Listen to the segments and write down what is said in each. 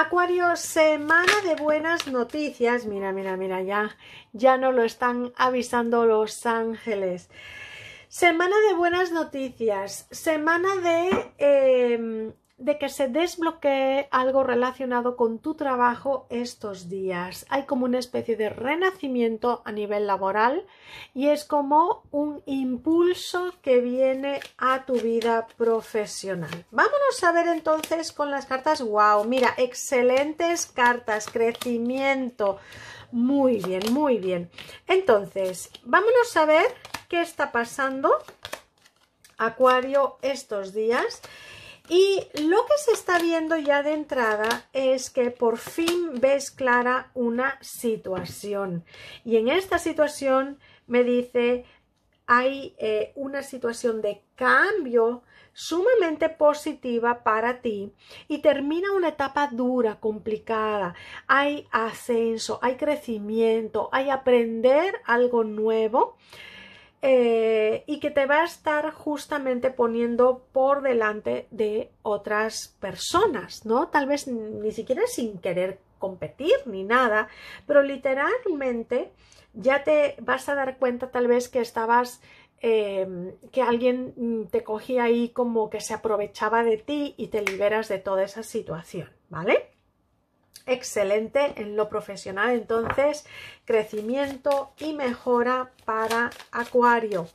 Acuario, semana de buenas noticias. Mira, mira, mira, ya, ya no lo están avisando los ángeles. Semana de buenas noticias, semana de em, de que se desbloquee algo relacionado con tu trabajo estos días. Hay como una especie de renacimiento a nivel laboral y es como un impulso que viene a tu vida profesional. Vámonos a ver entonces con las cartas. ¡Wow! Mira, excelentes cartas, crecimiento. Muy bien, muy bien. Entonces, vámonos a ver qué está pasando Acuario estos días y lo que se está viendo ya de entrada es que por fin ves clara una situación. Y en esta situación me dice, hay eh, una situación de cambio sumamente positiva para ti y termina una etapa dura, complicada. Hay ascenso, hay crecimiento, hay aprender algo nuevo. Eh, y que te va a estar justamente poniendo por delante de otras personas, ¿no? Tal vez ni siquiera sin querer competir ni nada, pero literalmente ya te vas a dar cuenta tal vez que estabas em, que alguien te cogía ahí como que se aprovechaba de ti y te liberas de toda esa situación, ¿vale? excelente en lo profesional. Entonces, crecimiento y mejora para Acuario.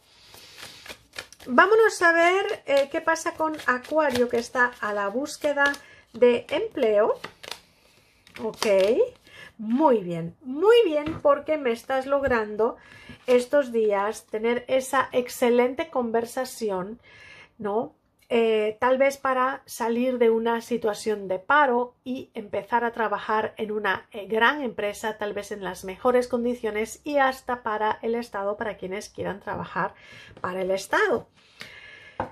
Vámonos a ver eh, qué pasa con Acuario, que está a la búsqueda de empleo. Ok, muy bien, muy bien, porque me estás logrando estos días tener esa excelente conversación, ¿no? Eh, tal vez para salir de una situación de paro y empezar a trabajar en una eh, gran empresa, tal vez en las mejores condiciones y hasta para el Estado, para quienes quieran trabajar para el Estado.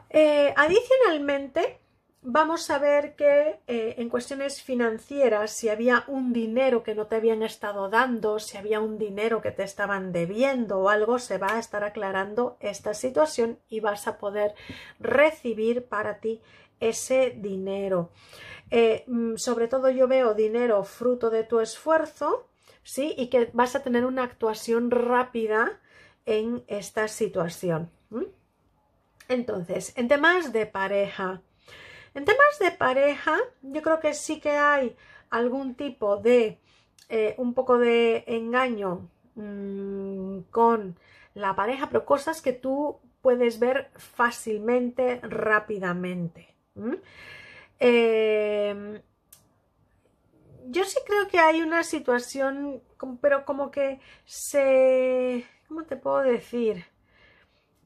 Eh, adicionalmente, vamos a ver que eh, en cuestiones financieras, si había un dinero que no te habían estado dando, si había un dinero que te estaban debiendo o algo, se va a estar aclarando esta situación y vas a poder recibir para ti ese dinero. Eh, mm, sobre todo yo veo dinero fruto de tu esfuerzo, ¿sí? Y que vas a tener una actuación rápida en esta situación. Entonces, en temas de pareja, en temas de pareja, yo creo que sí que hay algún tipo de eh, un poco de engaño mm, con la pareja, pero cosas que tú puedes ver fácilmente, rápidamente. Em, yo sí creo que hay una situación, pero como que se... ¿Cómo te puedo decir?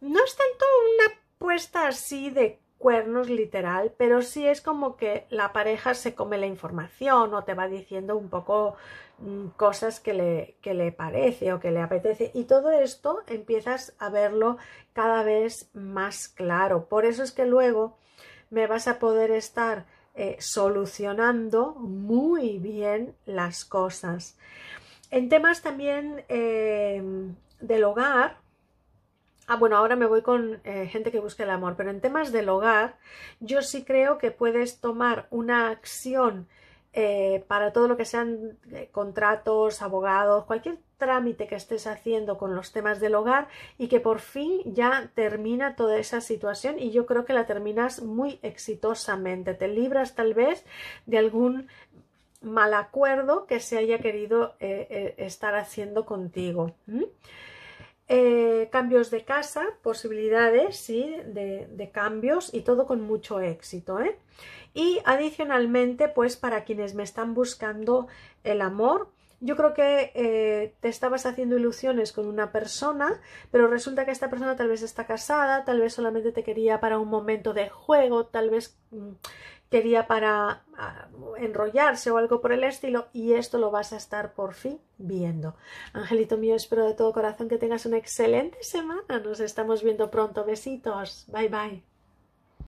No es tanto una puesta así de cuernos literal, pero si es como que la pareja se come la información o te va diciendo un poco mm, cosas que le, le parece o que le apetece y todo esto empiezas a verlo cada vez más claro. Por eso es que luego me vas a poder estar eh, solucionando muy bien las cosas. En temas también eh, del hogar, Ah, bueno, ahora me voy con eh, gente que busca el amor, pero en temas del hogar, yo sí creo que puedes tomar una acción eh, para todo lo que sean eh, contratos, abogados, cualquier trámite que estés haciendo con los temas del hogar y que por fin ya termina toda esa situación y yo creo que la terminas muy exitosamente. Te libras tal vez de algún mal acuerdo que se haya querido estar haciendo contigo. Eh, cambios de casa, posibilidades ¿sí? de, cambios y todo con mucho éxito. ¿eh? Y adicionalmente, pues para quienes me están buscando el amor, yo creo que eh, te estabas haciendo ilusiones con una persona, pero resulta que esta persona tal vez está casada, tal vez solamente te quería para un momento de juego, tal vez mm, quería para ah, enrollarse o algo por el estilo y esto lo vas a estar por fin viendo. Angelito mío, espero de todo corazón que tengas una excelente semana. Nos estamos viendo pronto. Besitos. Bye bye.